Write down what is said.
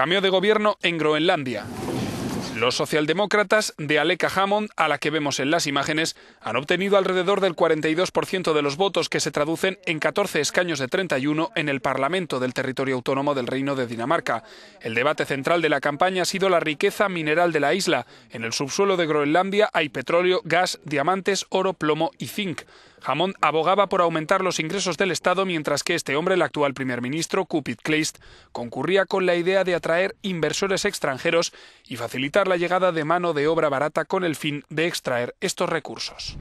Cambio de gobierno en Groenlandia. Los socialdemócratas de Aleka Hammond, a la que vemos en las imágenes, han obtenido alrededor del 42% de los votos que se traducen en 14 escaños de 31 en el Parlamento del territorio autónomo del Reino de Dinamarca. El debate central de la campaña ha sido la riqueza mineral de la isla. En el subsuelo de Groenlandia hay petróleo, gas, diamantes, oro, plomo y zinc. Hammond abogaba por aumentar los ingresos del Estado, mientras que este hombre, el actual primer ministro, Cupid Kleist, concurría con la idea de atraer inversores extranjeros y facilitar la llegada de mano de obra barata con el fin de extraer estos recursos.